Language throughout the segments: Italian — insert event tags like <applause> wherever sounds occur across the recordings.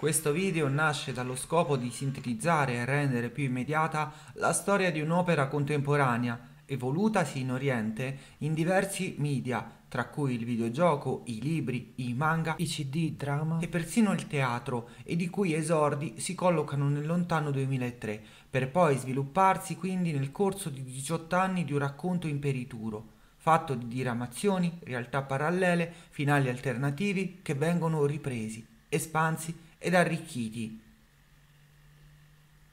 Questo video nasce dallo scopo di sintetizzare e rendere più immediata la storia di un'opera contemporanea evolutasi in Oriente in diversi media, tra cui il videogioco, i libri, i manga, i cd, drama e persino il teatro, e di cui esordi si collocano nel lontano 2003, per poi svilupparsi quindi nel corso di 18 anni di un racconto imperituro, fatto di diramazioni, realtà parallele, finali alternativi che vengono ripresi, espansi e ed arricchiti.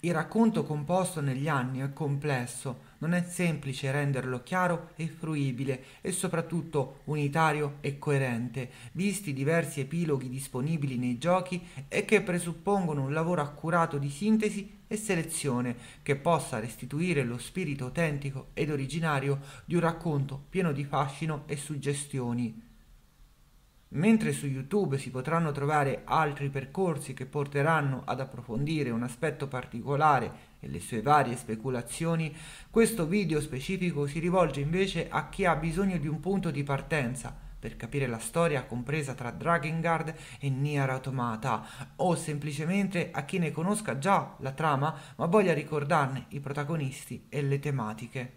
Il racconto composto negli anni è complesso, non è semplice renderlo chiaro e fruibile e soprattutto unitario e coerente, visti i diversi epiloghi disponibili nei giochi e che presuppongono un lavoro accurato di sintesi e selezione che possa restituire lo spirito autentico ed originario di un racconto pieno di fascino e suggestioni. Mentre su YouTube si potranno trovare altri percorsi che porteranno ad approfondire un aspetto particolare e le sue varie speculazioni, questo video specifico si rivolge invece a chi ha bisogno di un punto di partenza per capire la storia compresa tra Dragengard e Nier Automata o semplicemente a chi ne conosca già la trama ma voglia ricordarne i protagonisti e le tematiche.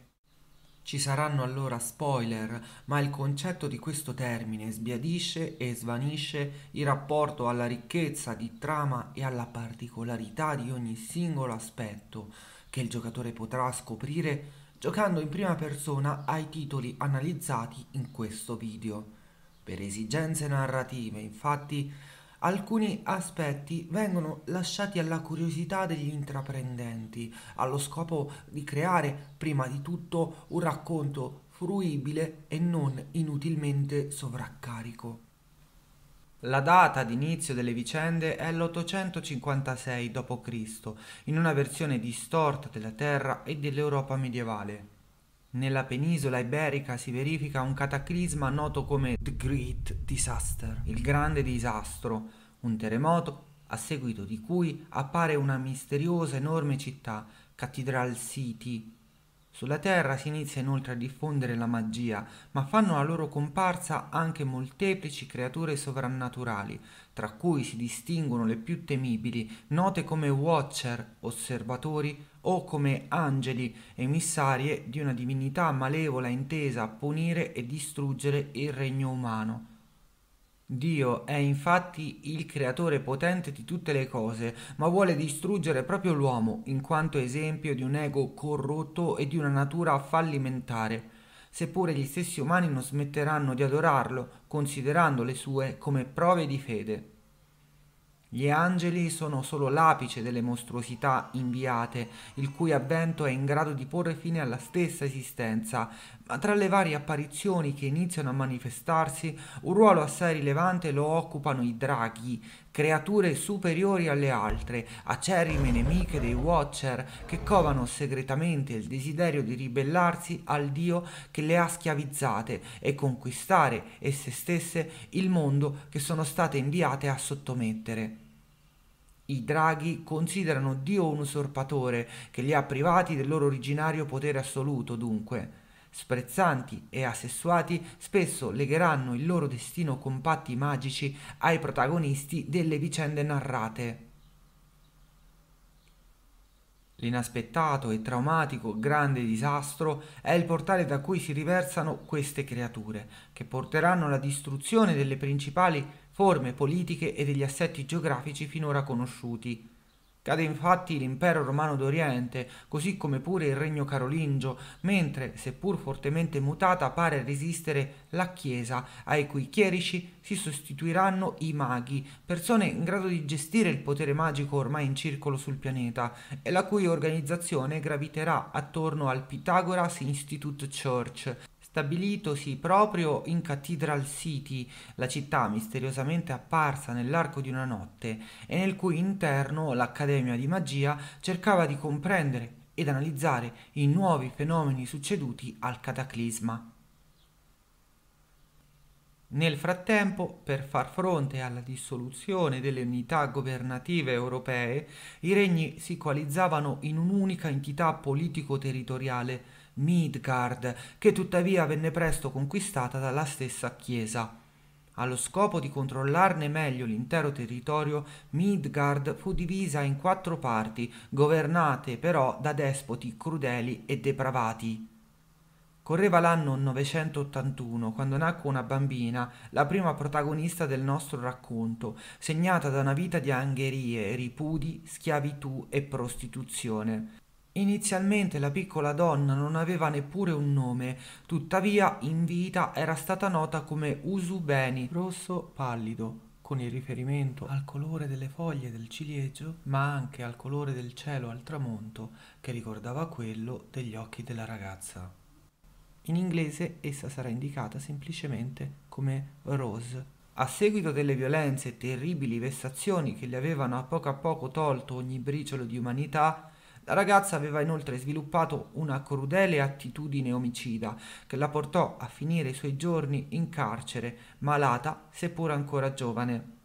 Ci saranno allora spoiler, ma il concetto di questo termine sbiadisce e svanisce in rapporto alla ricchezza di trama e alla particolarità di ogni singolo aspetto che il giocatore potrà scoprire giocando in prima persona ai titoli analizzati in questo video. Per esigenze narrative, infatti, Alcuni aspetti vengono lasciati alla curiosità degli intraprendenti, allo scopo di creare prima di tutto un racconto fruibile e non inutilmente sovraccarico. La data d'inizio delle vicende è l'856 d.C., in una versione distorta della Terra e dell'Europa medievale. Nella penisola iberica si verifica un cataclisma noto come The Great Disaster, il grande disastro, un terremoto a seguito di cui appare una misteriosa enorme città, Cathedral City, sulla Terra si inizia inoltre a diffondere la magia, ma fanno la loro comparsa anche molteplici creature sovrannaturali, tra cui si distinguono le più temibili, note come Watcher, osservatori, o come angeli, emissarie di una divinità malevola intesa a punire e distruggere il regno umano. Dio è infatti il creatore potente di tutte le cose, ma vuole distruggere proprio l'uomo, in quanto esempio di un ego corrotto e di una natura fallimentare, seppure gli stessi umani non smetteranno di adorarlo, considerando le sue come prove di fede. Gli angeli sono solo l'apice delle mostruosità inviate, il cui avvento è in grado di porre fine alla stessa esistenza, ma tra le varie apparizioni che iniziano a manifestarsi, un ruolo assai rilevante lo occupano i draghi, creature superiori alle altre, acerrime nemiche dei Watcher che covano segretamente il desiderio di ribellarsi al Dio che le ha schiavizzate e conquistare esse stesse il mondo che sono state inviate a sottomettere. I draghi considerano Dio un usurpatore che li ha privati del loro originario potere assoluto, dunque sprezzanti e asessuati spesso legheranno il loro destino con patti magici ai protagonisti delle vicende narrate. L'inaspettato e traumatico grande disastro è il portale da cui si riversano queste creature, che porteranno alla distruzione delle principali forme politiche e degli assetti geografici finora conosciuti, Cade infatti l'impero romano d'Oriente, così come pure il regno carolingio, mentre, seppur fortemente mutata, pare resistere la Chiesa, ai cui chierici si sostituiranno i maghi, persone in grado di gestire il potere magico ormai in circolo sul pianeta, e la cui organizzazione graviterà attorno al Pythagoras Institute Church, stabilitosi proprio in Cathedral City, la città misteriosamente apparsa nell'arco di una notte e nel cui interno l'Accademia di Magia cercava di comprendere ed analizzare i nuovi fenomeni succeduti al cataclisma. Nel frattempo, per far fronte alla dissoluzione delle unità governative europee, i regni si coalizzavano in un'unica entità politico-territoriale, Midgard, che tuttavia venne presto conquistata dalla stessa Chiesa. Allo scopo di controllarne meglio l'intero territorio, Midgard fu divisa in quattro parti, governate però da despoti crudeli e depravati. Correva l'anno 981 quando nacque una bambina, la prima protagonista del nostro racconto, segnata da una vita di angherie, ripudi, schiavitù e prostituzione. Inizialmente la piccola donna non aveva neppure un nome, tuttavia in vita era stata nota come Usubeni, rosso pallido, con il riferimento al colore delle foglie del ciliegio, ma anche al colore del cielo al tramonto, che ricordava quello degli occhi della ragazza. In inglese essa sarà indicata semplicemente come Rose, a seguito delle violenze e terribili vessazioni che le avevano a poco a poco tolto ogni briciolo di umanità, la ragazza aveva inoltre sviluppato una crudele attitudine omicida che la portò a finire i suoi giorni in carcere, malata seppur ancora giovane.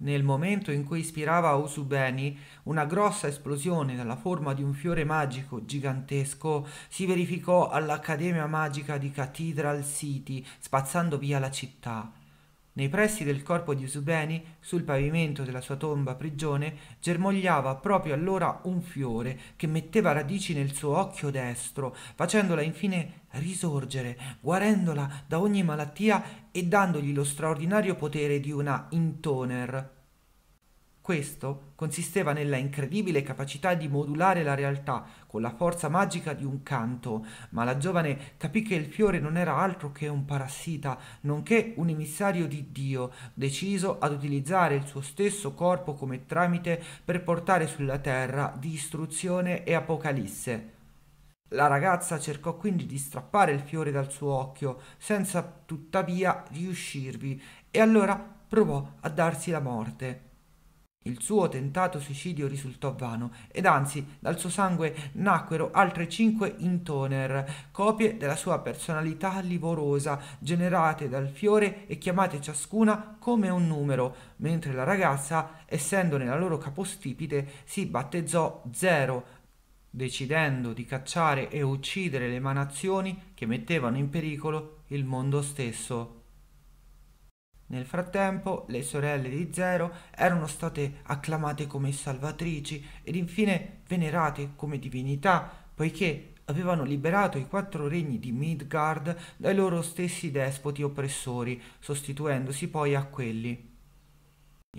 Nel momento in cui ispirava Usubeni, una grossa esplosione dalla forma di un fiore magico gigantesco si verificò all'Accademia Magica di Cathedral City, spazzando via la città. Nei pressi del corpo di Usubeni, sul pavimento della sua tomba prigione, germogliava proprio allora un fiore che metteva radici nel suo occhio destro, facendola infine risorgere, guarendola da ogni malattia e dandogli lo straordinario potere di una intoner. Questo consisteva nella incredibile capacità di modulare la realtà con la forza magica di un canto, ma la giovane capì che il fiore non era altro che un parassita, nonché un emissario di Dio, deciso ad utilizzare il suo stesso corpo come tramite per portare sulla terra distruzione e apocalisse. La ragazza cercò quindi di strappare il fiore dal suo occhio, senza tuttavia riuscirvi, e allora provò a darsi la morte. Il suo tentato suicidio risultò vano ed anzi dal suo sangue nacquero altre cinque intoner, copie della sua personalità livorosa, generate dal fiore e chiamate ciascuna come un numero, mentre la ragazza, essendone la loro capostipite, si battezzò Zero, decidendo di cacciare e uccidere le emanazioni che mettevano in pericolo il mondo stesso. Nel frattempo, le sorelle di Zero erano state acclamate come salvatrici ed infine venerate come divinità, poiché avevano liberato i quattro regni di Midgard dai loro stessi despoti oppressori, sostituendosi poi a quelli.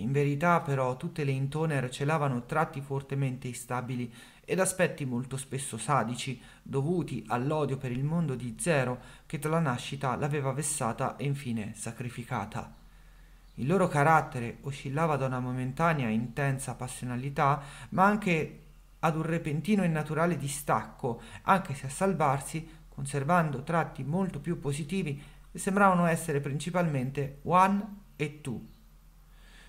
In verità, però, tutte le intoner celavano tratti fortemente instabili ed aspetti molto spesso sadici, dovuti all'odio per il mondo di Zero che dalla nascita l'aveva vessata e infine sacrificata. Il loro carattere oscillava da una momentanea e intensa passionalità, ma anche ad un repentino e naturale distacco, anche se a salvarsi, conservando tratti molto più positivi, sembravano essere principalmente one e two.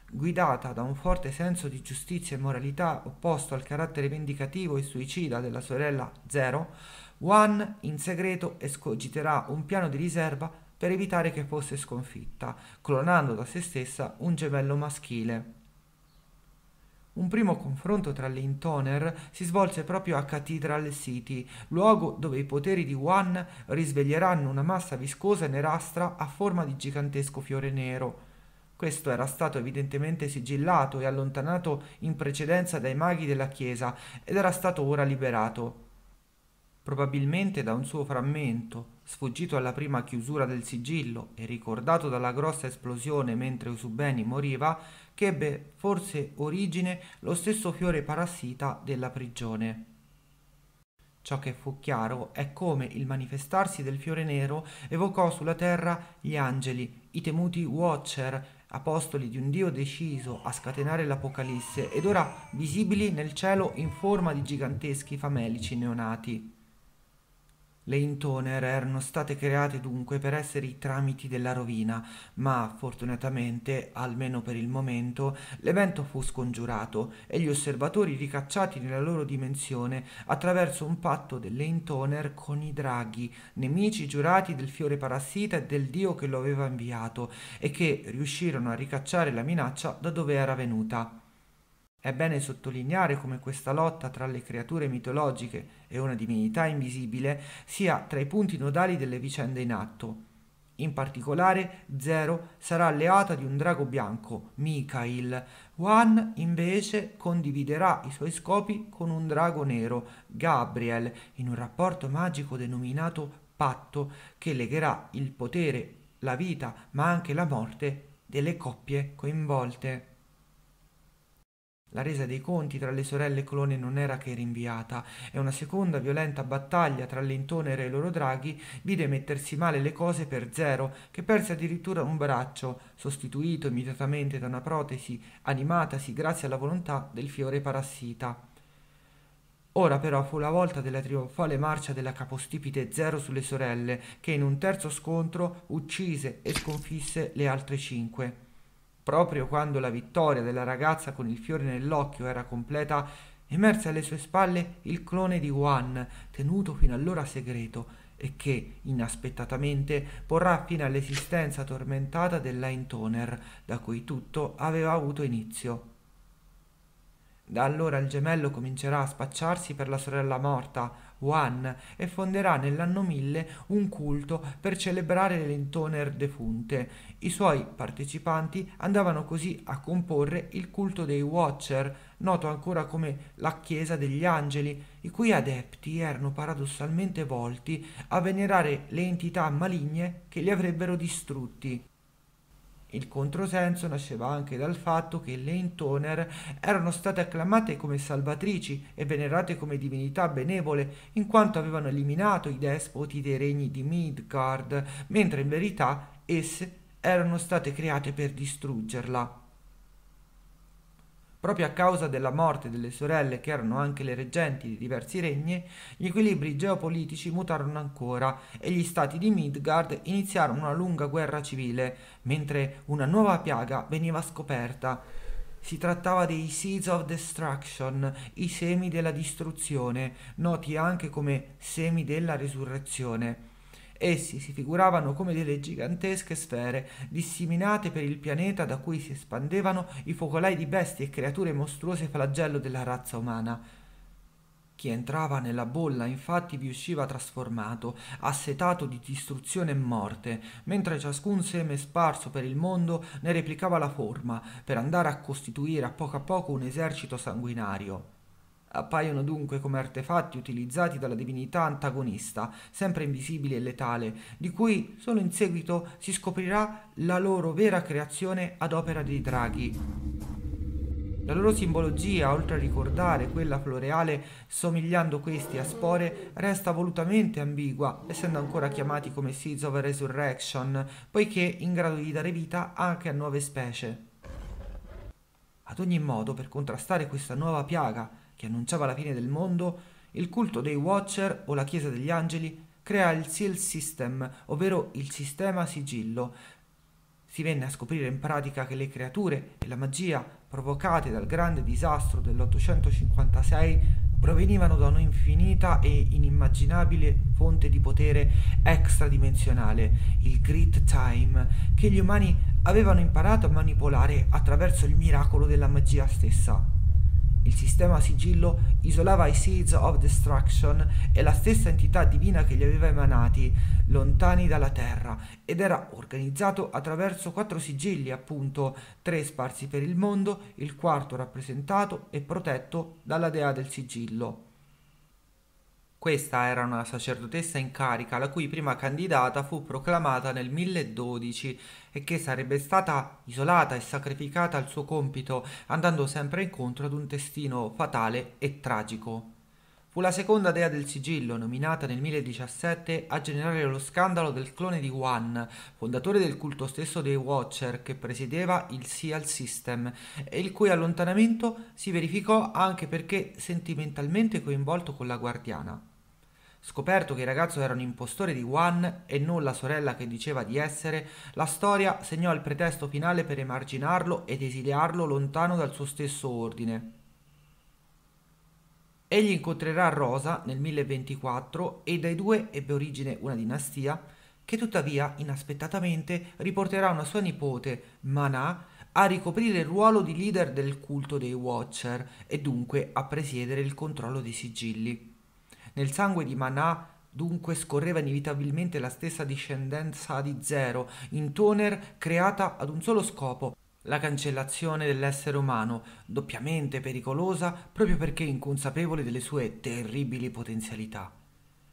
Guidata da un forte senso di giustizia e moralità opposto al carattere vendicativo e suicida della sorella Zero, One in segreto escogiterà un piano di riserva per evitare che fosse sconfitta, clonando da se stessa un gemello maschile. Un primo confronto tra le Intoner si svolse proprio a Cathedral City, luogo dove i poteri di Wan risveglieranno una massa viscosa e nerastra a forma di gigantesco fiore nero. Questo era stato evidentemente sigillato e allontanato in precedenza dai maghi della Chiesa ed era stato ora liberato probabilmente da un suo frammento, sfuggito alla prima chiusura del sigillo e ricordato dalla grossa esplosione mentre Usubeni moriva, che ebbe forse origine lo stesso fiore parassita della prigione. Ciò che fu chiaro è come il manifestarsi del fiore nero evocò sulla terra gli angeli, i temuti Watcher, apostoli di un Dio deciso a scatenare l'Apocalisse ed ora visibili nel cielo in forma di giganteschi famelici neonati. Le intoner erano state create dunque per essere i tramiti della rovina, ma fortunatamente, almeno per il momento, l'evento fu scongiurato e gli osservatori ricacciati nella loro dimensione attraverso un patto delle intoner con i draghi, nemici giurati del fiore parassita e del dio che lo aveva inviato, e che riuscirono a ricacciare la minaccia da dove era venuta. È bene sottolineare come questa lotta tra le creature mitologiche e una divinità invisibile sia tra i punti nodali delle vicende in atto. In particolare, Zero sarà alleata di un drago bianco, Mikael. Juan invece condividerà i suoi scopi con un drago nero, Gabriel, in un rapporto magico denominato patto che legherà il potere, la vita, ma anche la morte delle coppie coinvolte. La resa dei conti tra le sorelle colone non era che rinviata e una seconda violenta battaglia tra l'intonere e i loro draghi vide mettersi male le cose per Zero, che perse addirittura un braccio, sostituito immediatamente da una protesi animatasi grazie alla volontà del fiore parassita. Ora però fu la volta della trionfale marcia della capostipite Zero sulle sorelle, che in un terzo scontro uccise e sconfisse le altre cinque. Proprio quando la vittoria della ragazza con il fiore nell'occhio era completa, emerse alle sue spalle il clone di Juan, tenuto fino allora segreto, e che, inaspettatamente, porrà fine all'esistenza tormentata dell'Aintoner, da cui tutto aveva avuto inizio. Da allora il gemello comincerà a spacciarsi per la sorella morta, Juan, e fonderà nell'anno 1000 un culto per celebrare le lentoner defunte. I suoi partecipanti andavano così a comporre il culto dei Watcher, noto ancora come la Chiesa degli Angeli, i cui adepti erano paradossalmente volti a venerare le entità maligne che li avrebbero distrutti. Il controsenso nasceva anche dal fatto che le intoner erano state acclamate come salvatrici e venerate come divinità benevole, in quanto avevano eliminato i despoti dei regni di Midgard, mentre in verità esse erano state create per distruggerla. Proprio a causa della morte delle sorelle, che erano anche le reggenti di diversi regni, gli equilibri geopolitici mutarono ancora e gli stati di Midgard iniziarono una lunga guerra civile, mentre una nuova piaga veniva scoperta. Si trattava dei Seeds of Destruction, i semi della distruzione, noti anche come semi della resurrezione Essi si figuravano come delle gigantesche sfere, disseminate per il pianeta da cui si espandevano i focolai di bestie e creature mostruose flagello della razza umana. Chi entrava nella bolla infatti vi usciva trasformato, assetato di distruzione e morte, mentre ciascun seme sparso per il mondo ne replicava la forma, per andare a costituire a poco a poco un esercito sanguinario. Appaiono dunque come artefatti utilizzati dalla divinità antagonista, sempre invisibile e letale, di cui solo in seguito si scoprirà la loro vera creazione ad opera dei draghi. La loro simbologia, oltre a ricordare quella floreale somigliando questi a spore, resta volutamente ambigua, essendo ancora chiamati come Seeds of Resurrection, poiché in grado di dare vita anche a nuove specie. Ad ogni modo, per contrastare questa nuova piaga che annunciava la fine del mondo, il culto dei Watcher o la Chiesa degli Angeli crea il Seal System, ovvero il sistema sigillo. Si venne a scoprire in pratica che le creature e la magia provocate dal grande disastro dell'856 provenivano da un'infinita e inimmaginabile fonte di potere extradimensionale, il Great Time, che gli umani avevano imparato a manipolare attraverso il miracolo della magia stessa. Il sistema sigillo isolava i Seeds of Destruction e la stessa entità divina che li aveva emanati, lontani dalla Terra, ed era organizzato attraverso quattro sigilli, appunto, tre sparsi per il mondo, il quarto rappresentato e protetto dalla dea del sigillo. Questa era una sacerdotessa in carica la cui prima candidata fu proclamata nel 1012 e che sarebbe stata isolata e sacrificata al suo compito, andando sempre incontro ad un destino fatale e tragico. Fu la seconda dea del sigillo, nominata nel 1017 a generare lo scandalo del clone di Wan, fondatore del culto stesso dei Watcher che presiedeva il Seal System e il cui allontanamento si verificò anche perché sentimentalmente coinvolto con la guardiana. Scoperto che il ragazzo era un impostore di Wan e non la sorella che diceva di essere, la storia segnò il pretesto finale per emarginarlo ed esiliarlo lontano dal suo stesso ordine. Egli incontrerà Rosa nel 1024 e dai due ebbe origine una dinastia che tuttavia inaspettatamente riporterà una sua nipote, Manà, a ricoprire il ruolo di leader del culto dei Watcher e dunque a presiedere il controllo dei sigilli. Nel sangue di Manà dunque scorreva inevitabilmente la stessa discendenza di zero, in toner creata ad un solo scopo, la cancellazione dell'essere umano, doppiamente pericolosa proprio perché inconsapevole delle sue terribili potenzialità.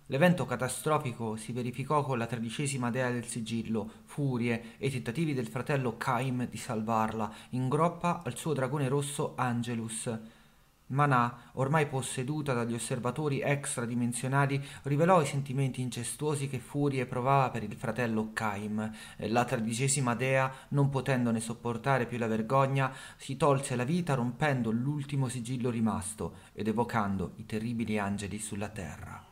L'evento catastrofico si verificò con la tredicesima dea del sigillo, furie e i tentativi del fratello Caim di salvarla, in groppa al suo dragone rosso Angelus. Manà, ormai posseduta dagli osservatori extradimensionali, rivelò i sentimenti incestuosi che Furie provava per il fratello Caim. Eh, la tredicesima dea, non potendone sopportare più la vergogna, si tolse la vita rompendo l'ultimo sigillo rimasto ed evocando i terribili angeli sulla terra.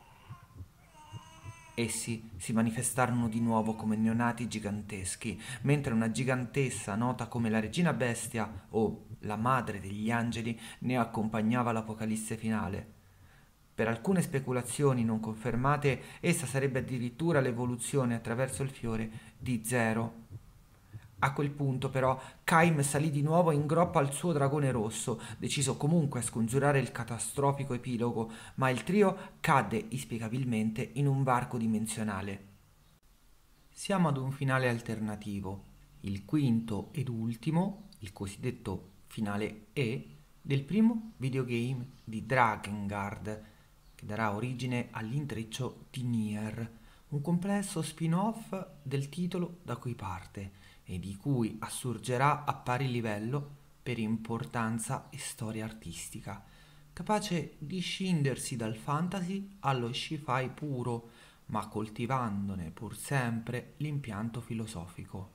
Essi si manifestarono di nuovo come neonati giganteschi, mentre una gigantessa nota come la regina bestia o la madre degli angeli, ne accompagnava l'Apocalisse finale. Per alcune speculazioni non confermate, essa sarebbe addirittura l'evoluzione attraverso il fiore di Zero. A quel punto però Kaim salì di nuovo in groppa al suo dragone rosso, deciso comunque a scongiurare il catastrofico epilogo, ma il trio cadde inspiegabilmente in un varco dimensionale. Siamo ad un finale alternativo, il quinto ed ultimo, il cosiddetto finale E del primo videogame di Drakengard, che darà origine all'intreccio di Nier, un complesso spin-off del titolo da cui parte e di cui assurgerà a pari livello per importanza e storia artistica, capace di scindersi dal fantasy allo sci-fi puro, ma coltivandone pur sempre l'impianto filosofico.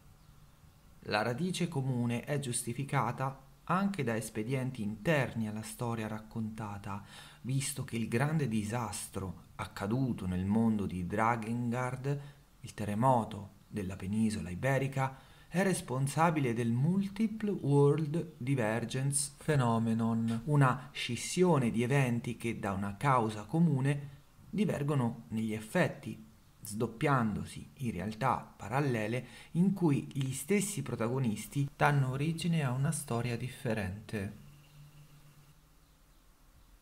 La radice comune è giustificata anche da espedienti interni alla storia raccontata, visto che il grande disastro accaduto nel mondo di Drakengard, il terremoto della penisola iberica, è responsabile del Multiple World Divergence Phenomenon, una scissione di eventi che da una causa comune divergono negli effetti sdoppiandosi in realtà parallele in cui gli stessi protagonisti danno origine a una storia differente.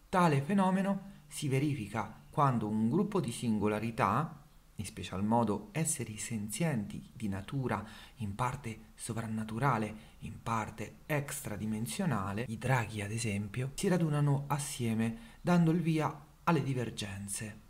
Tale fenomeno si verifica quando un gruppo di singolarità, in special modo esseri senzienti di natura in parte sovrannaturale, in parte extradimensionale, i draghi ad esempio, si radunano assieme dando il via alle divergenze.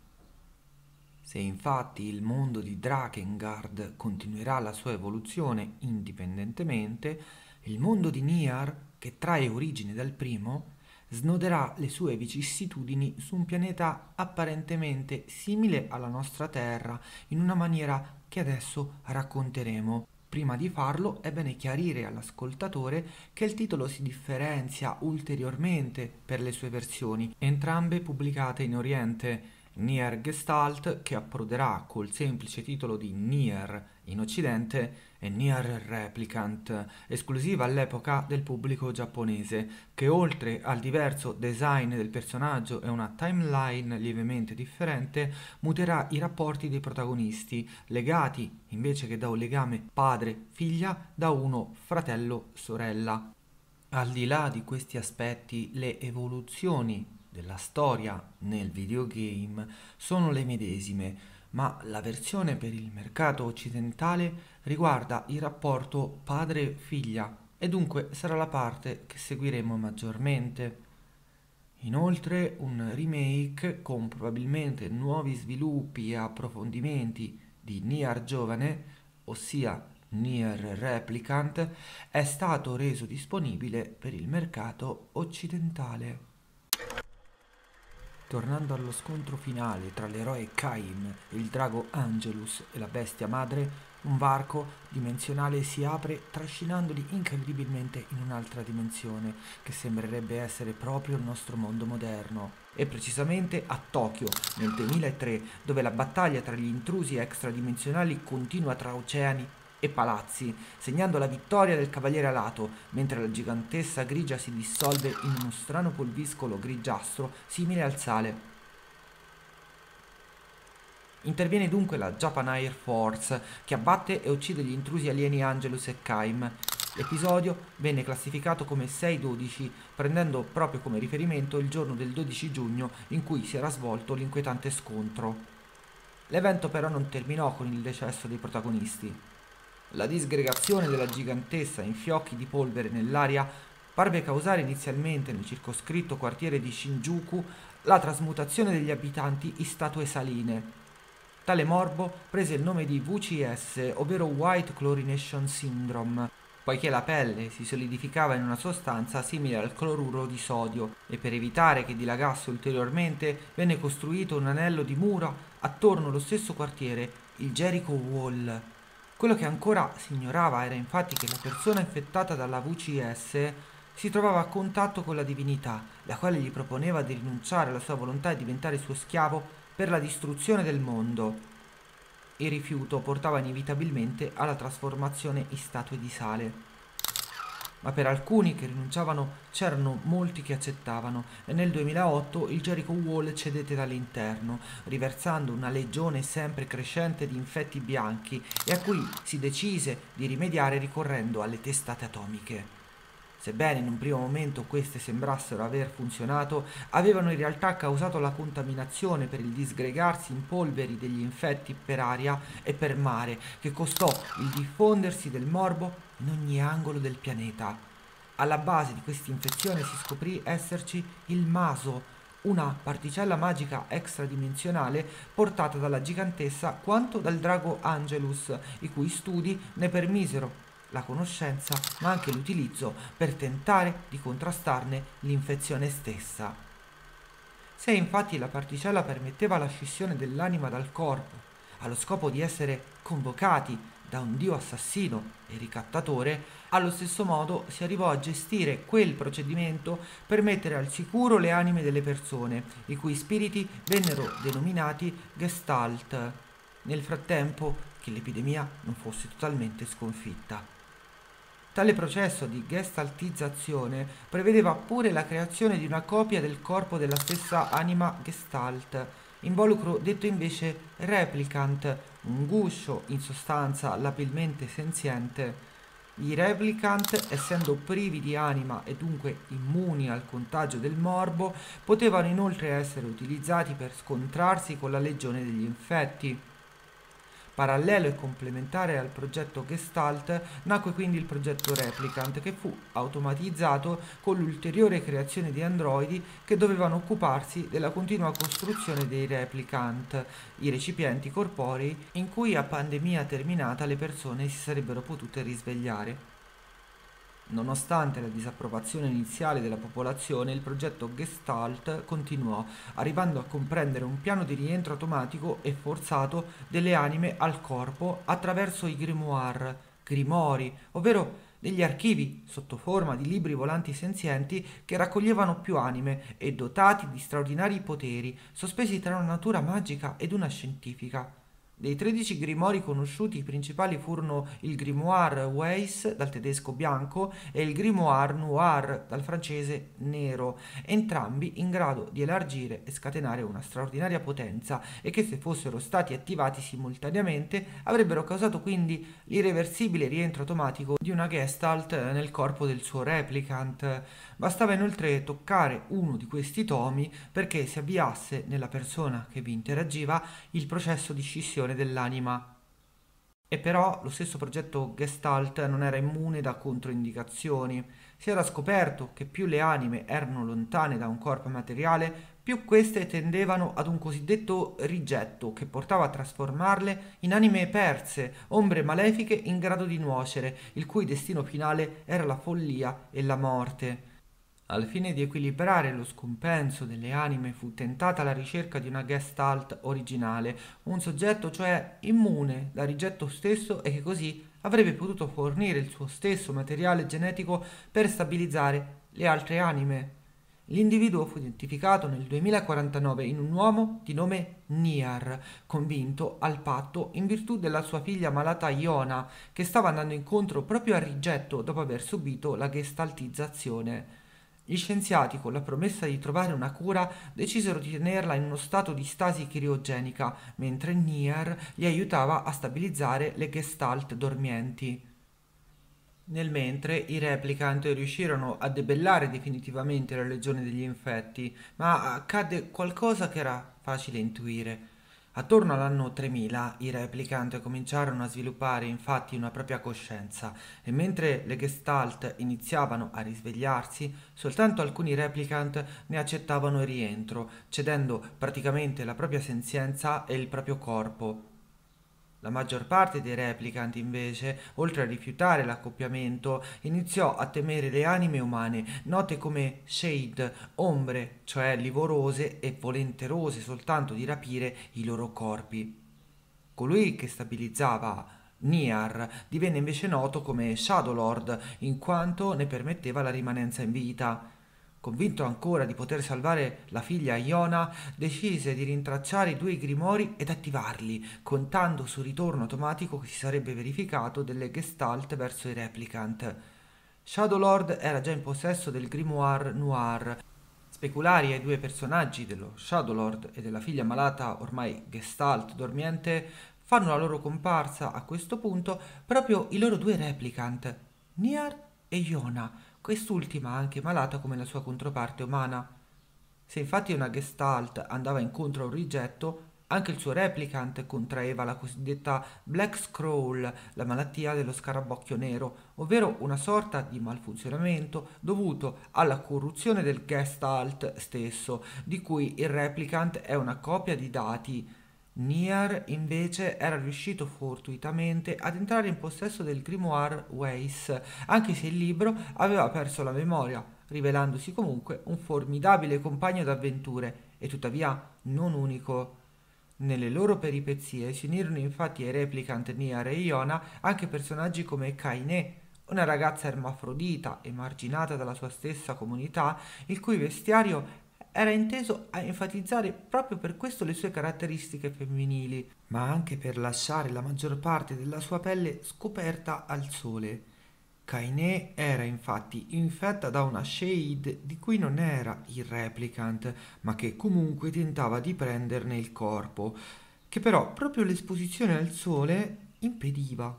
Se infatti il mondo di Drakengard continuerà la sua evoluzione indipendentemente, il mondo di Niar, che trae origine dal primo, snoderà le sue vicissitudini su un pianeta apparentemente simile alla nostra Terra in una maniera che adesso racconteremo. Prima di farlo è bene chiarire all'ascoltatore che il titolo si differenzia ulteriormente per le sue versioni, entrambe pubblicate in Oriente, Nier Gestalt che approderà col semplice titolo di Nier in Occidente e Nier Replicant, esclusiva all'epoca del pubblico giapponese, che oltre al diverso design del personaggio e una timeline lievemente differente, muterà i rapporti dei protagonisti, legati invece che da un legame padre-figlia, da uno fratello-sorella. Al di là di questi aspetti, le evoluzioni della storia nel videogame sono le medesime, ma la versione per il mercato occidentale riguarda il rapporto padre-figlia e dunque sarà la parte che seguiremo maggiormente. Inoltre un remake con probabilmente nuovi sviluppi e approfondimenti di Nier Giovane, ossia Nier Replicant, è stato reso disponibile per il mercato occidentale tornando allo scontro finale tra l'eroe Cain e il drago Angelus e la bestia madre, un varco dimensionale si apre trascinandoli incredibilmente in un'altra dimensione che sembrerebbe essere proprio il nostro mondo moderno. E precisamente a Tokyo nel 2003, dove la battaglia tra gli intrusi extradimensionali continua tra oceani e palazzi, segnando la vittoria del cavaliere alato, mentre la gigantessa grigia si dissolve in uno strano polviscolo grigiastro simile al sale. Interviene dunque la Japan Air Force, che abbatte e uccide gli intrusi alieni Angelus e Kaim. L'episodio venne classificato come 6-12, prendendo proprio come riferimento il giorno del 12 giugno in cui si era svolto l'inquietante scontro. L'evento però non terminò con il decesso dei protagonisti. La disgregazione della gigantessa in fiocchi di polvere nell'aria parve causare inizialmente nel circoscritto quartiere di Shinjuku la trasmutazione degli abitanti in statue saline. Tale morbo prese il nome di VCS, ovvero White Chlorination Syndrome, poiché la pelle si solidificava in una sostanza simile al cloruro di sodio e per evitare che dilagasse ulteriormente venne costruito un anello di mura attorno allo stesso quartiere, il Jericho Wall. Quello che ancora si ignorava era infatti che la persona infettata dalla VCS si trovava a contatto con la divinità, la quale gli proponeva di rinunciare alla sua volontà e diventare suo schiavo per la distruzione del mondo. Il rifiuto portava inevitabilmente alla trasformazione in statue di sale ma per alcuni che rinunciavano c'erano molti che accettavano e nel 2008 il Jericho Wall cedette dall'interno, riversando una legione sempre crescente di infetti bianchi e a cui si decise di rimediare ricorrendo alle testate atomiche. Sebbene in un primo momento queste sembrassero aver funzionato, avevano in realtà causato la contaminazione per il disgregarsi in polveri degli infetti per aria e per mare, che costò il diffondersi del morbo in ogni angolo del pianeta. Alla base di questa infezione si scoprì esserci il maso, una particella magica extradimensionale portata dalla gigantessa quanto dal drago Angelus, i cui studi ne permisero la conoscenza ma anche l'utilizzo per tentare di contrastarne l'infezione stessa. Se infatti la particella permetteva la scissione dell'anima dal corpo, allo scopo di essere convocati da un dio assassino e ricattatore, allo stesso modo si arrivò a gestire quel procedimento per mettere al sicuro le anime delle persone, i cui spiriti vennero denominati Gestalt, nel frattempo che l'epidemia non fosse totalmente sconfitta. Tale processo di gestaltizzazione prevedeva pure la creazione di una copia del corpo della stessa anima gestalt, involucro detto invece replicant, un guscio, in sostanza labilmente senziente, i replicant, essendo privi di anima e dunque immuni al contagio del morbo, potevano inoltre essere utilizzati per scontrarsi con la legione degli infetti. Parallelo e complementare al progetto Gestalt nacque quindi il progetto Replicant che fu automatizzato con l'ulteriore creazione di androidi che dovevano occuparsi della continua costruzione dei Replicant, i recipienti corporei in cui a pandemia terminata le persone si sarebbero potute risvegliare. Nonostante la disapprovazione iniziale della popolazione, il progetto Gestalt continuò, arrivando a comprendere un piano di rientro automatico e forzato delle anime al corpo attraverso i grimoire, grimori, ovvero degli archivi sotto forma di libri volanti senzienti che raccoglievano più anime e dotati di straordinari poteri, sospesi tra una natura magica ed una scientifica. Dei 13 grimori conosciuti, i principali furono il grimoire Weiss, dal tedesco bianco, e il grimoire Noir, dal francese nero, entrambi in grado di elargire e scatenare una straordinaria potenza e che se fossero stati attivati simultaneamente avrebbero causato quindi l'irreversibile rientro automatico di una Gestalt nel corpo del suo replicant. Bastava inoltre toccare uno di questi tomi perché si avviasse nella persona che vi interagiva il processo di scissione dell'anima. E però lo stesso progetto Gestalt non era immune da controindicazioni. Si era scoperto che più le anime erano lontane da un corpo materiale, più queste tendevano ad un cosiddetto rigetto che portava a trasformarle in anime perse, ombre malefiche in grado di nuocere, il cui destino finale era la follia e la morte. Al fine di equilibrare lo scompenso delle anime fu tentata la ricerca di una gestalt originale, un soggetto cioè immune da rigetto stesso e che così avrebbe potuto fornire il suo stesso materiale genetico per stabilizzare le altre anime. L'individuo fu identificato nel 2049 in un uomo di nome Niar, convinto al patto in virtù della sua figlia malata Iona, che stava andando incontro proprio al rigetto dopo aver subito la gestaltizzazione. Gli scienziati, con la promessa di trovare una cura, decisero di tenerla in uno stato di stasi criogenica, mentre Nier gli aiutava a stabilizzare le gestalt dormienti. Nel mentre i replicant riuscirono a debellare definitivamente la legione degli infetti, ma accadde qualcosa che era facile intuire. Attorno all'anno 3000 i replicant cominciarono a sviluppare infatti una propria coscienza e mentre le gestalt iniziavano a risvegliarsi, soltanto alcuni replicant ne accettavano il rientro, cedendo praticamente la propria senzienza e il proprio corpo la maggior parte dei replicant, invece, oltre a rifiutare l'accoppiamento, iniziò a temere le anime umane, note come shade, ombre, cioè livorose e volenterose soltanto di rapire i loro corpi. Colui che stabilizzava Niar divenne invece noto come Shadow Lord, in quanto ne permetteva la rimanenza in vita. Convinto ancora di poter salvare la figlia Iona, decise di rintracciare i due grimori ed attivarli, contando sul ritorno automatico che si sarebbe verificato delle gestalt verso i replicant. Shadow Lord era già in possesso del grimoire noir. Speculari ai due personaggi dello Shadow Lord e della figlia malata ormai gestalt dormiente fanno la loro comparsa a questo punto proprio i loro due replicant, Niar e Iona, quest'ultima anche malata come la sua controparte umana. Se infatti una gestalt andava incontro a un rigetto, anche il suo replicant contraeva la cosiddetta Black Scroll, la malattia dello scarabocchio nero, ovvero una sorta di malfunzionamento dovuto alla corruzione del gestalt stesso, di cui il replicant è una copia di dati, Nier invece era riuscito fortuitamente ad entrare in possesso del grimoire Weiss, anche se il libro aveva perso la memoria, rivelandosi comunque un formidabile compagno d'avventure e tuttavia non unico. Nelle loro peripezie si unirono infatti ai replicant Nier e Iona anche personaggi come Kainé, una ragazza ermafrodita emarginata dalla sua stessa comunità, il cui vestiario era inteso a enfatizzare proprio per questo le sue caratteristiche femminili, ma anche per lasciare la maggior parte della sua pelle scoperta al sole. Kainé era infatti infetta da una shade di cui non era il replicant, ma che comunque tentava di prenderne il corpo, che però proprio l'esposizione al sole impediva.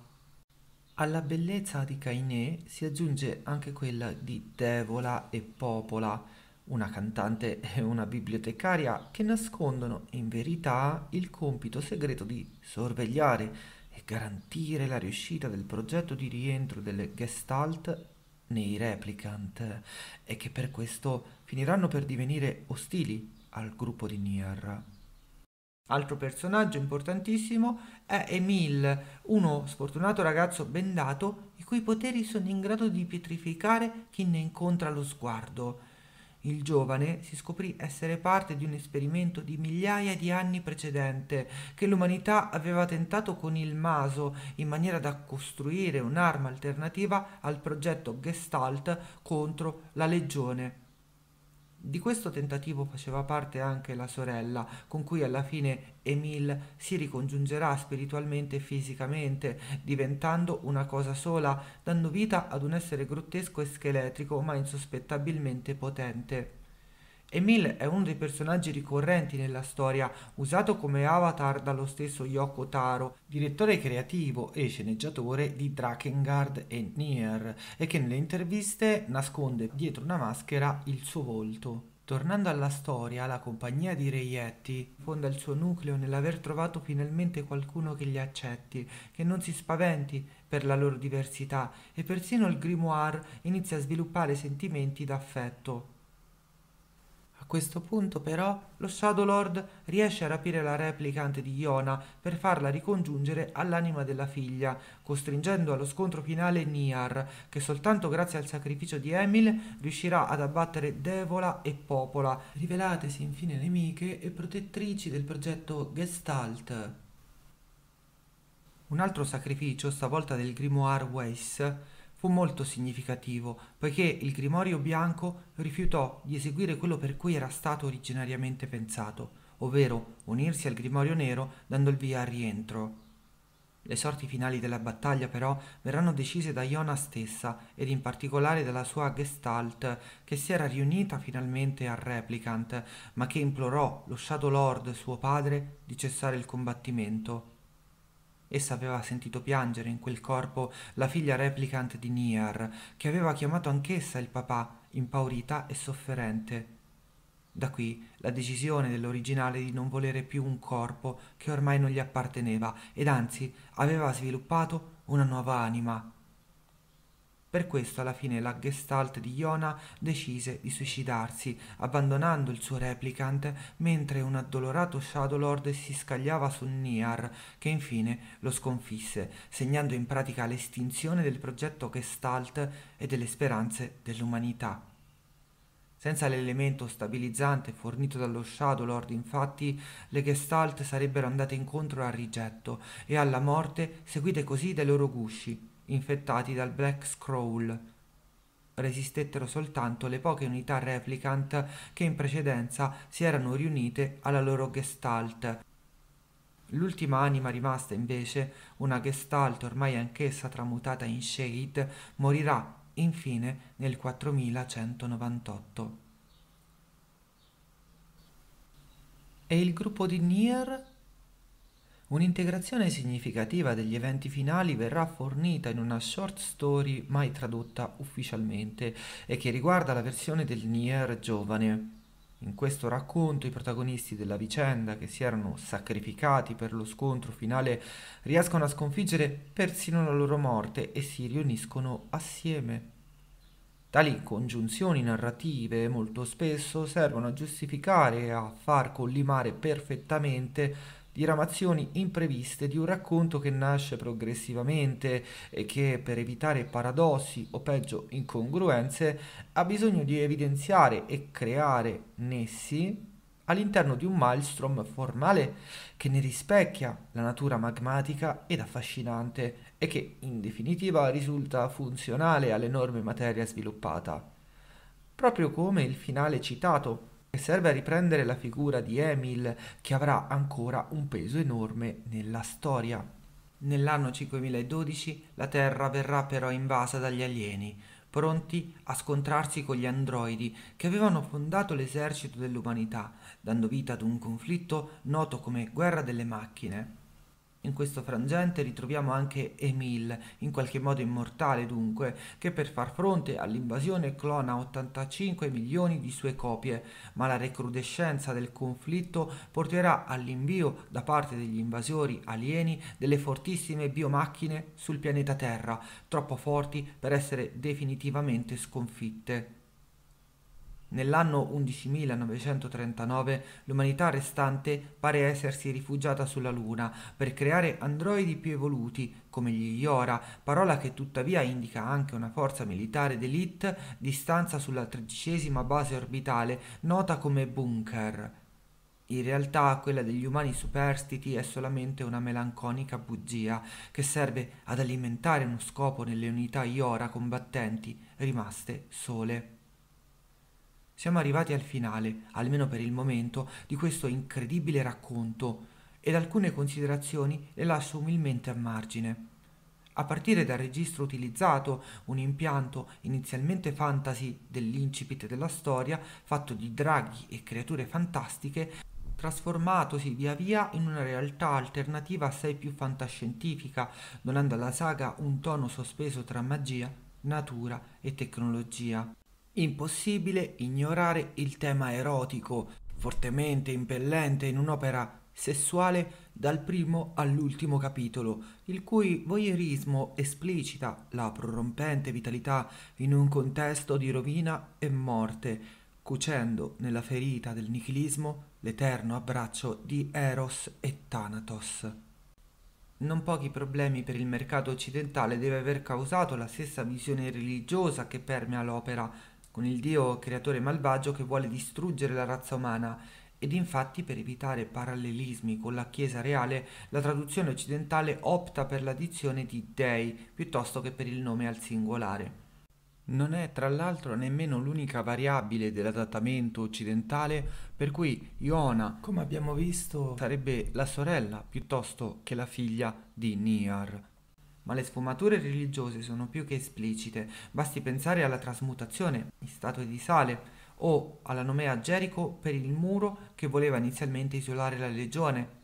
Alla bellezza di Kainé si aggiunge anche quella di Devola e Popola, una cantante <laughs> e una bibliotecaria che nascondono in verità il compito segreto di sorvegliare e garantire la riuscita del progetto di rientro delle Gestalt nei replicant e che per questo finiranno per divenire ostili al gruppo di Nier. Altro personaggio importantissimo è Emil, uno sfortunato ragazzo bendato i cui poteri sono in grado di pietrificare chi ne incontra lo sguardo il giovane si scoprì essere parte di un esperimento di migliaia di anni precedente che l'umanità aveva tentato con il maso in maniera da costruire un'arma alternativa al progetto Gestalt contro la legione di questo tentativo faceva parte anche la sorella, con cui alla fine Emile si ricongiungerà spiritualmente e fisicamente, diventando una cosa sola, dando vita ad un essere grottesco e scheletrico ma insospettabilmente potente. Emil è uno dei personaggi ricorrenti nella storia, usato come avatar dallo stesso Yoko Taro, direttore creativo e sceneggiatore di Drakengard e Nier, e che nelle interviste nasconde dietro una maschera il suo volto. Tornando alla storia, la compagnia di reietti fonda il suo nucleo nell'aver trovato finalmente qualcuno che li accetti, che non si spaventi per la loro diversità e persino il grimoire inizia a sviluppare sentimenti d'affetto questo punto però lo Shadow Lord riesce a rapire la replicante di Iona per farla ricongiungere all'anima della figlia, costringendo allo scontro finale Niar, che soltanto grazie al sacrificio di Emil riuscirà ad abbattere Devola e Popola, rivelatesi infine nemiche e protettrici del progetto Gestalt. Un altro sacrificio, stavolta del grimoire Weiss, fu molto significativo, poiché il Grimorio Bianco rifiutò di eseguire quello per cui era stato originariamente pensato, ovvero unirsi al Grimorio Nero dando il via al rientro. Le sorti finali della battaglia però verranno decise da Iona stessa ed in particolare dalla sua Gestalt che si era riunita finalmente al Replicant ma che implorò lo Shadow Lord suo padre di cessare il combattimento. Essa aveva sentito piangere in quel corpo la figlia replicant di Niar, che aveva chiamato anch'essa il papà, impaurita e sofferente. Da qui la decisione dell'originale di non volere più un corpo che ormai non gli apparteneva ed anzi aveva sviluppato una nuova anima, per questo alla fine la gestalt di Iona decise di suicidarsi, abbandonando il suo replicant mentre un addolorato Shadow Lord si scagliava su Niar, che infine lo sconfisse, segnando in pratica l'estinzione del progetto gestalt e delle speranze dell'umanità. Senza l'elemento stabilizzante fornito dallo Shadow Lord, infatti, le Gestalt sarebbero andate incontro al rigetto e alla morte seguite così dai loro gusci, infettati dal Black Scroll. Resistettero soltanto le poche unità replicant che in precedenza si erano riunite alla loro gestalt. L'ultima anima rimasta invece, una gestalt ormai anch'essa tramutata in shade, morirà infine nel 4198. E il gruppo di Nier Un'integrazione significativa degli eventi finali verrà fornita in una short story mai tradotta ufficialmente e che riguarda la versione del Nier giovane. In questo racconto i protagonisti della vicenda che si erano sacrificati per lo scontro finale riescono a sconfiggere persino la loro morte e si riuniscono assieme. Tali congiunzioni narrative molto spesso servono a giustificare e a far collimare perfettamente diramazioni impreviste di un racconto che nasce progressivamente e che per evitare paradossi o peggio incongruenze ha bisogno di evidenziare e creare nessi all'interno di un maelstrom formale che ne rispecchia la natura magmatica ed affascinante e che in definitiva risulta funzionale all'enorme materia sviluppata. Proprio come il finale citato che serve a riprendere la figura di Emil che avrà ancora un peso enorme nella storia. Nell'anno 5012 la Terra verrà però invasa dagli alieni, pronti a scontrarsi con gli androidi che avevano fondato l'esercito dell'umanità, dando vita ad un conflitto noto come guerra delle macchine. In questo frangente ritroviamo anche Emil, in qualche modo immortale dunque, che per far fronte all'invasione clona 85 milioni di sue copie, ma la recrudescenza del conflitto porterà all'invio da parte degli invasori alieni delle fortissime biomacchine sul pianeta Terra, troppo forti per essere definitivamente sconfitte. Nell'anno 11.939 l'umanità restante pare essersi rifugiata sulla Luna per creare androidi più evoluti, come gli Iora, parola che tuttavia indica anche una forza militare d'elite di stanza sulla tredicesima base orbitale nota come bunker. In realtà quella degli umani superstiti è solamente una melanconica bugia che serve ad alimentare uno scopo nelle unità Iora combattenti rimaste sole. Siamo arrivati al finale, almeno per il momento, di questo incredibile racconto ed alcune considerazioni le lascio umilmente a margine. A partire dal registro utilizzato, un impianto inizialmente fantasy dell'incipit della storia, fatto di draghi e creature fantastiche, trasformatosi via via in una realtà alternativa assai più fantascientifica, donando alla saga un tono sospeso tra magia, natura e tecnologia. Impossibile ignorare il tema erotico, fortemente impellente in un'opera sessuale dal primo all'ultimo capitolo, il cui voyeurismo esplicita la prorompente vitalità in un contesto di rovina e morte, cucendo nella ferita del nichilismo l'eterno abbraccio di Eros e Thanatos. Non pochi problemi per il mercato occidentale deve aver causato la stessa visione religiosa che permea l'opera con il dio creatore malvagio che vuole distruggere la razza umana ed infatti per evitare parallelismi con la Chiesa reale la traduzione occidentale opta per l'addizione di dei piuttosto che per il nome al singolare. Non è tra l'altro nemmeno l'unica variabile dell'adattamento occidentale per cui Iona, come abbiamo visto, sarebbe la sorella piuttosto che la figlia di Niar, ma le sfumature religiose sono più che esplicite, basti pensare alla trasmutazione in statue di sale o alla nomea Gerico per il muro che voleva inizialmente isolare la legione.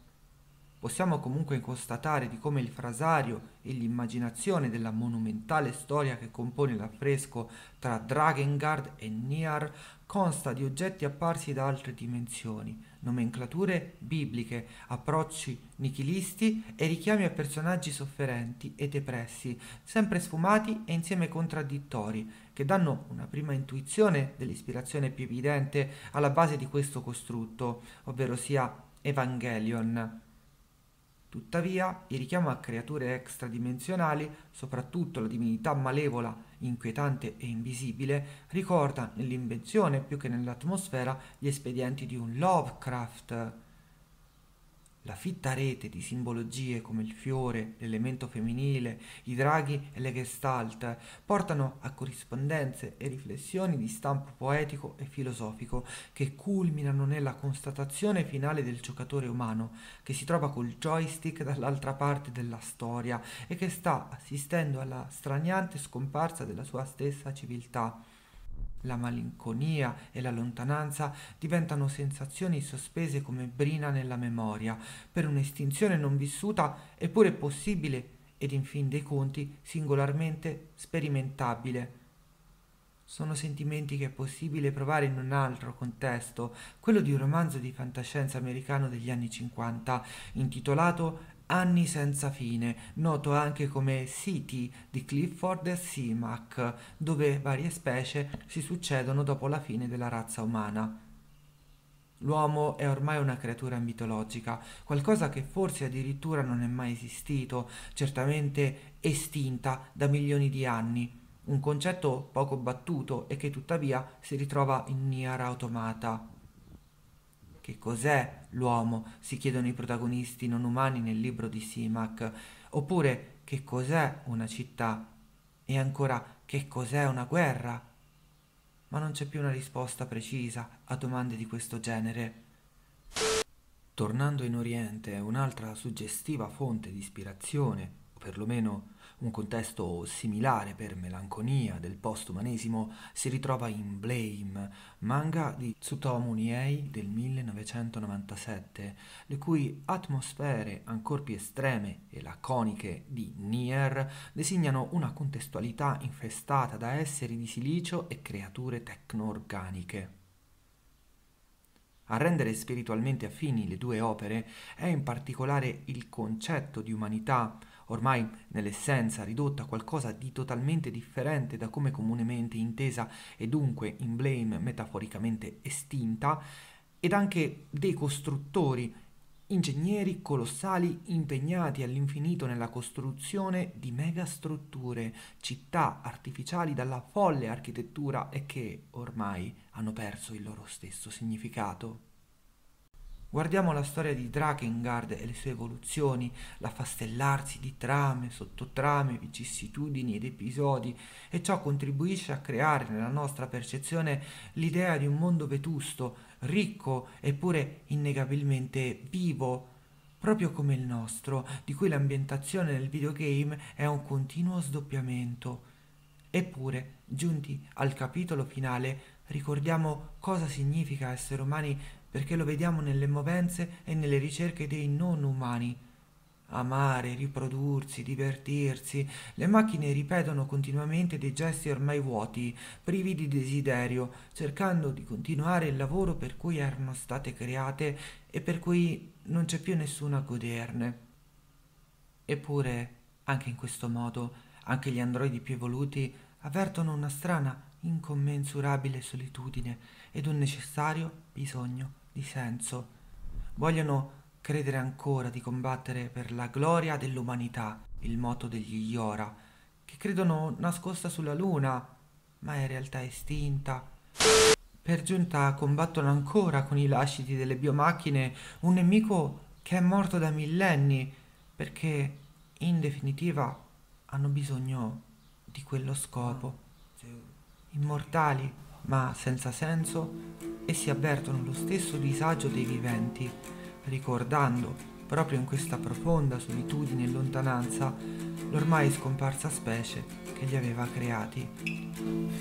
Possiamo comunque constatare di come il frasario e l'immaginazione della monumentale storia che compone l'affresco tra Dragengard e Niar consta di oggetti apparsi da altre dimensioni, nomenclature bibliche, approcci nichilisti e richiami a personaggi sofferenti e depressi, sempre sfumati e insieme contraddittori, che danno una prima intuizione dell'ispirazione più evidente alla base di questo costrutto, ovvero sia Evangelion. Tuttavia, il richiamo a creature extradimensionali, soprattutto la divinità malevola inquietante e invisibile, ricorda nell'invenzione più che nell'atmosfera gli espedienti di un Lovecraft. La fitta rete di simbologie come il fiore, l'elemento femminile, i draghi e le gestalt portano a corrispondenze e riflessioni di stampo poetico e filosofico che culminano nella constatazione finale del giocatore umano che si trova col joystick dall'altra parte della storia e che sta assistendo alla straniante scomparsa della sua stessa civiltà la malinconia e la lontananza diventano sensazioni sospese come brina nella memoria, per un'estinzione non vissuta eppure possibile ed in fin dei conti singolarmente sperimentabile. Sono sentimenti che è possibile provare in un altro contesto, quello di un romanzo di fantascienza americano degli anni 50, intitolato anni senza fine, noto anche come City di Clifford e Simac, dove varie specie si succedono dopo la fine della razza umana. L'uomo è ormai una creatura mitologica, qualcosa che forse addirittura non è mai esistito, certamente estinta da milioni di anni, un concetto poco battuto e che tuttavia si ritrova in Niara Automata, che cos'è l'uomo? si chiedono i protagonisti non umani nel libro di Simac. Oppure che cos'è una città? E ancora che cos'è una guerra? Ma non c'è più una risposta precisa a domande di questo genere. Tornando in Oriente, un'altra suggestiva fonte di ispirazione perlomeno un contesto similare per melanconia del postumanesimo si ritrova in Blame, manga di Tsutomu Niei del 1997, le cui atmosfere ancor più estreme e laconiche di Nier designano una contestualità infestata da esseri di silicio e creature tecno-organiche. A rendere spiritualmente affini le due opere è in particolare il concetto di umanità ormai nell'essenza ridotta a qualcosa di totalmente differente da come comunemente intesa e dunque in blame metaforicamente estinta, ed anche dei costruttori, ingegneri colossali impegnati all'infinito nella costruzione di megastrutture, città artificiali dalla folle architettura e che ormai hanno perso il loro stesso significato. Guardiamo la storia di Drakengard e le sue evoluzioni, l'affastellarsi di trame, sottotrame, vicissitudini ed episodi, e ciò contribuisce a creare nella nostra percezione l'idea di un mondo vetusto, ricco eppure innegabilmente vivo, proprio come il nostro, di cui l'ambientazione nel videogame è un continuo sdoppiamento. Eppure, giunti al capitolo finale, ricordiamo cosa significa essere umani perché lo vediamo nelle movenze e nelle ricerche dei non umani. Amare, riprodursi, divertirsi, le macchine ripetono continuamente dei gesti ormai vuoti, privi di desiderio, cercando di continuare il lavoro per cui erano state create e per cui non c'è più nessuno a goderne. Eppure, anche in questo modo, anche gli androidi più evoluti avvertono una strana, incommensurabile solitudine ed un necessario bisogno di senso. Vogliono credere ancora di combattere per la gloria dell'umanità, il motto degli Iora, che credono nascosta sulla Luna, ma è in realtà estinta. Per giunta combattono ancora con i lasciti delle biomacchine un nemico che è morto da millenni, perché in definitiva hanno bisogno di quello scopo. Immortali ma senza senso, essi avvertono lo stesso disagio dei viventi, ricordando, proprio in questa profonda solitudine e lontananza, l'ormai scomparsa specie che li aveva creati.